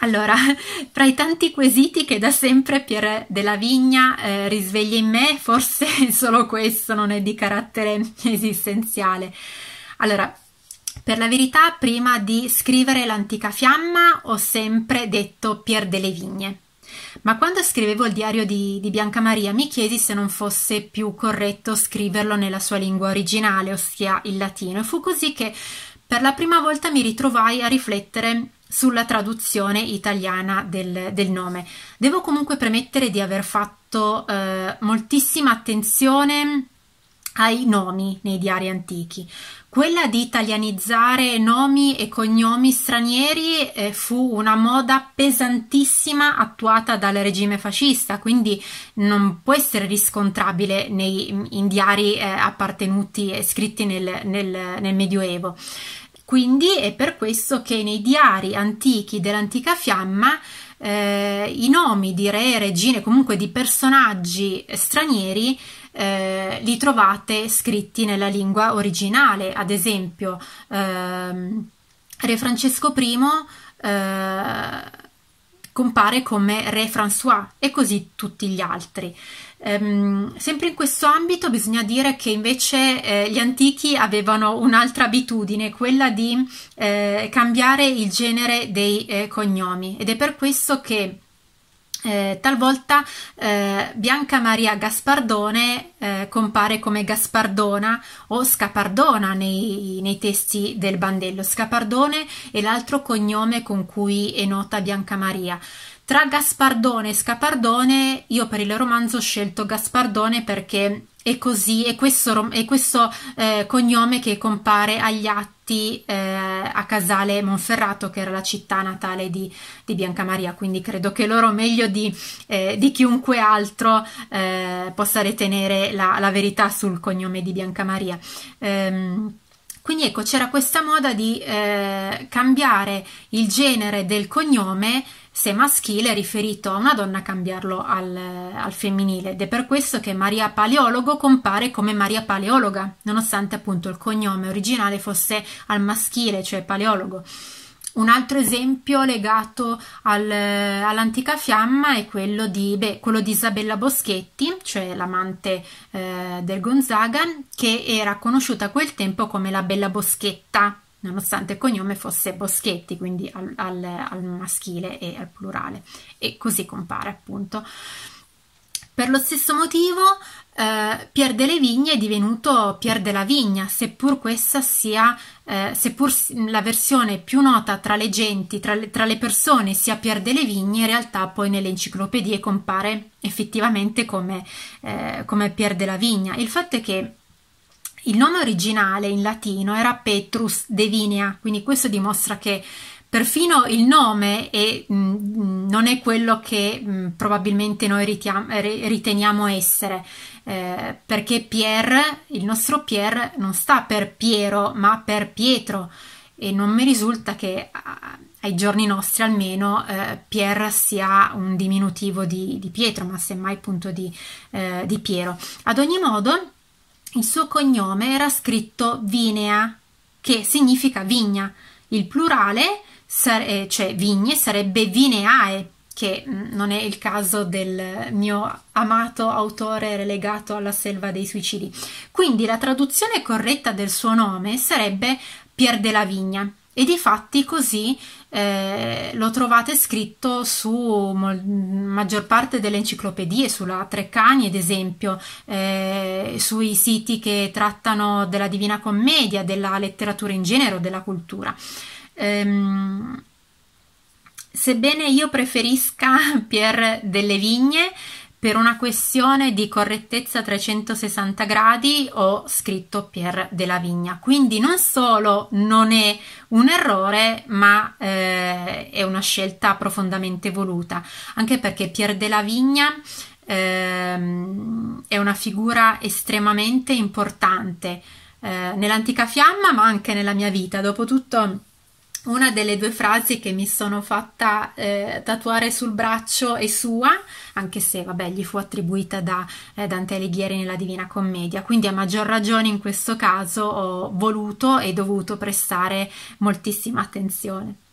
Allora, tra i tanti quesiti che da sempre Pier della Vigna eh, risveglia in me, forse solo questo non è di carattere esistenziale. Allora, per la verità, prima di scrivere l'antica fiamma ho sempre detto Pier delle Vigne. Ma quando scrivevo il diario di, di Bianca Maria mi chiesi se non fosse più corretto scriverlo nella sua lingua originale, ossia il latino, e fu così che per la prima volta mi ritrovai a riflettere sulla traduzione italiana del, del, nome. Devo comunque premettere di aver fatto eh, moltissima attenzione ai nomi nei diari antichi. Quella di italianizzare nomi e cognomi stranieri eh, fu una moda pesantissima attuata dal regime fascista, quindi non può essere riscontrabile nei, in diari eh, appartenuti e scritti nel, nel, nel Medioevo. Quindi è per questo che nei diari antichi dell'antica fiamma eh, i nomi di re, regine, comunque di personaggi stranieri eh, li trovate scritti nella lingua originale, ad esempio ehm, Re Francesco I eh, compare come Re François e così tutti gli altri. Um, sempre in questo ambito bisogna dire che invece eh, gli antichi avevano un'altra abitudine, quella di eh, cambiare il genere dei eh, cognomi ed è per questo che eh, talvolta eh, Bianca Maria Gaspardone eh, compare come Gaspardona o Scapardona nei, nei, testi del Bandello. Scapardone è l'altro cognome con cui è nota Bianca Maria. Tra Gaspardone e Scapardone, io per il romanzo ho scelto Gaspardone perché è così, è questo, è questo eh, cognome che compare agli atti morti eh, a Casale Monferrato, che era la città natale di, di Maria. quindi credo che loro meglio di, eh, di chiunque altro eh, possa retenere la, la, verità sul cognome di Biancamaria. Ehm, quindi ecco, c'era questa moda di eh, cambiare il genere del cognome, se maschile, riferito a una donna, cambiarlo al, al femminile. Ed è per questo che Maria Paleologo compare come Maria Paleologa, nonostante appunto il cognome originale fosse al maschile, cioè Paleologo. Un altro esempio legato al, all'antica fiamma è quello di, beh, quello di, Isabella Boschetti, cioè l'amante eh, del Gonzaga, che era conosciuta a quel tempo come la Bella Boschetta, nonostante il cognome fosse Boschetti, quindi al, al, al maschile e al plurale, e così compare appunto. Per lo stesso motivo, eh, Pier delle Vigne è divenuto Pier della Vigna, seppur questa sia, eh, seppur la versione più nota tra le genti, tra le, tra le persone, sia Pier delle Vigne, in realtà poi nelle enciclopedie compare effettivamente come, eh, come Pier della Vigna. Il fatto è che il nome originale in latino era Petrus de Vinea, quindi questo dimostra che Perfino il nome è, mh, mm, mm, non è quello che mh, mm, probabilmente noi riteniamo essere, eh, perché Pierre, il nostro Pierre, non sta per Piero, ma per Pietro e non mi risulta che ai giorni nostri almeno eh, Pierre sia un diminutivo di, di Pietro, ma semmai appunto di, eh, di Piero. Ad ogni modo, il suo cognome era scritto Vinea, che significa vigna. Il plurale sare- eh, cioè vigne sarebbe vineae, che mm, non è il caso del mio amato autore relegato alla selva dei suicidi. Quindi la traduzione corretta del suo nome sarebbe Pier de la Vigna. E di fatti così eh, lo trovate scritto su mol- maggior parte delle enciclopedie, sulla Treccani ad esempio, eh, sui siti che trattano della Divina Commedia, della letteratura in genere o della cultura. Ehm, sebbene io preferisca Pierre delle Vigne, per una questione di correttezza 360 gradi ho scritto Pier della Vigna. Quindi non solo non è un errore, ma eh, è una scelta profondamente voluta, anche perché Pier della Vigna eh, è una figura estremamente importante eh, nell'antica fiamma, ma anche nella mia vita. Dopotutto una delle due frasi che mi sono fatta eh, tatuare sul braccio è sua, anche se vabbè gli fu attribuita da eh, Dante Alighieri nella Divina Commedia, quindi a maggior ragione in questo caso ho voluto e dovuto prestare moltissima attenzione.